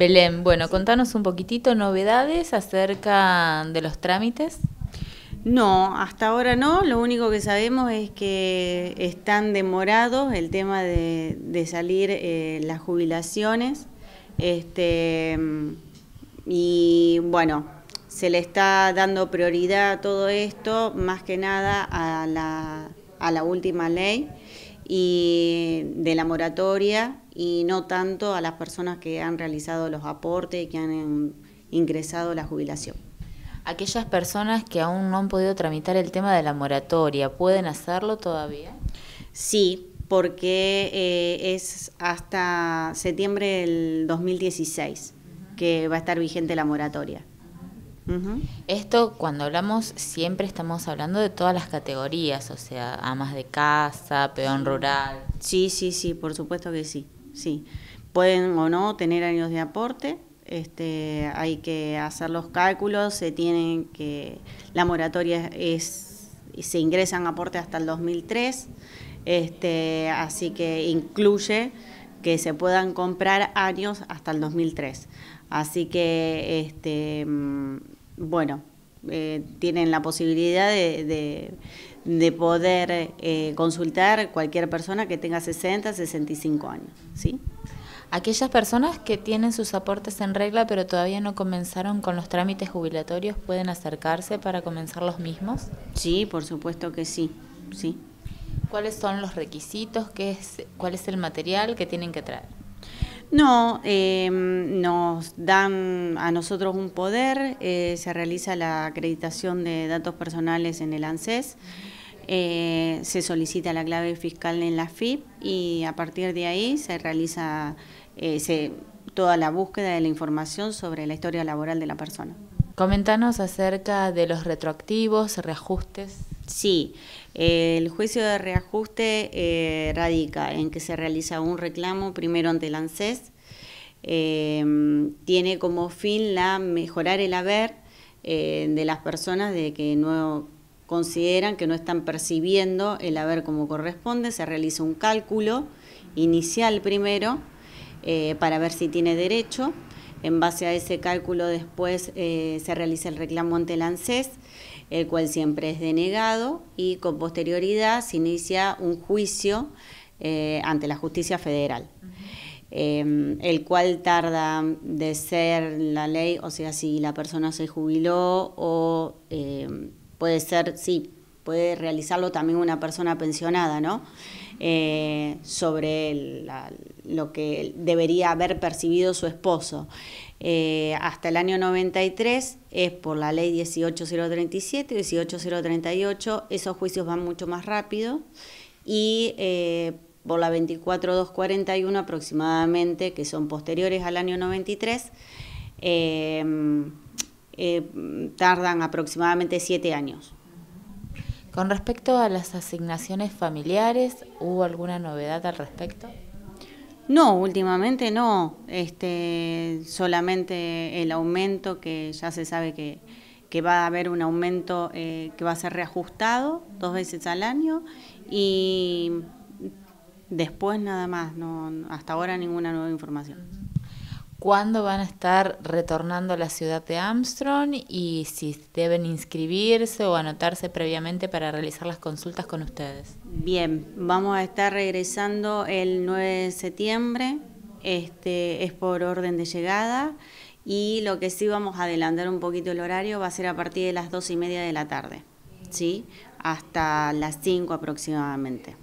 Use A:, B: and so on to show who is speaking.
A: Belén, bueno, contanos un poquitito novedades acerca de los trámites. No, hasta ahora no. Lo único que sabemos es que están
B: demorados el tema de, salir eh, las jubilaciones. Este, mm, y bueno, se le está dando prioridad a todo esto, más que nada a la, a la última ley y de la moratoria y no tanto a las personas que han realizado
A: los aportes, y que han em, ingresado la jubilación. Aquellas personas que aún no han podido tramitar el tema de la moratoria, ¿pueden hacerlo todavía? Sí, porque eh, es hasta septiembre del 2016
B: que va a estar vigente la moratoria.
A: Esto cuando hablamos siempre estamos hablando de todas las categorías, o sea, amas de casa, peón rural. Sí, sí, sí, por supuesto que sí sí. Pueden o no tener años de
B: aporte, este, hay que hacer los cálculos, se tienen que, la moratoria es, se ingresan aportes hasta el 2003, este, así que incluye que se puedan comprar años hasta el 2003. Así que, este, mm, bueno, eh, tienen la posibilidad de de poder eh, consultar cualquier persona
A: que tenga 60, 65 años. ¿sí? Aquellas personas que tienen sus aportes en regla pero todavía no comenzaron con los trámites jubilatorios, ¿pueden acercarse para comenzar los mismos? Sí, por supuesto que sí. sí. ¿Cuáles son los requisitos? Qué es, ¿Cuál es el material que tienen que traer?
B: No, em, nos dan a nosotros un poder, eh, se realiza la acreditación de datos personales en el ANSES, eh, se solicita la clave fiscal en la FIP y a partir de ahí se realiza eh, toda la búsqueda de la información sobre la historia laboral de la persona.
A: Coméntanos acerca de los
B: retroactivos, reajustes. Sí, el juicio de reajuste eh, radica en que se realiza un reclamo primero ante el ANSES, em, tiene como fin la mejorar el haber eh, de las personas de que no consideran que no están percibiendo el haber como corresponde, se realiza un cálculo inicial primero eh, para ver si tiene derecho. En base a ese cálculo después eh, se realiza el reclamo ante el ANSES, el cual siempre es denegado y con posterioridad se inicia un juicio eh, ante la justicia federal. Eh, el cual tarda de ser la ley, o sea, si la persona se jubiló o puede ser, sí, puede realizarlo también una persona pensionada, ¿no? Eh, sobre lo que debería haber percibido su esposo. Eh, hasta el año 93 es por la ley 18037 y 18038, esos juicios van mucho más rápido y eh, por la 24241 aproximadamente, que son posteriores al año 93, tardan aproximadamente siete
A: años. Con respecto a las asignaciones familiares, ¿hubo alguna novedad al respecto?
B: No, últimamente no. Este, solamente el aumento que ya se sabe que, que va a haber un aumento eh, que va a ser reajustado dos veces al año y
A: después nada más. No, hasta ahora ninguna nueva información cuándo van a estar retornando a la ciudad de Armstrong y si deben inscribirse o anotarse previamente para realizar las consultas con ustedes. Bien, vamos a estar
B: regresando el 9 de septiembre, este, es por orden de llegada y lo que sí vamos a adelantar un poquito el horario va a ser a partir de las 2 y media de la tarde, ¿sí? hasta las 5 aproximadamente.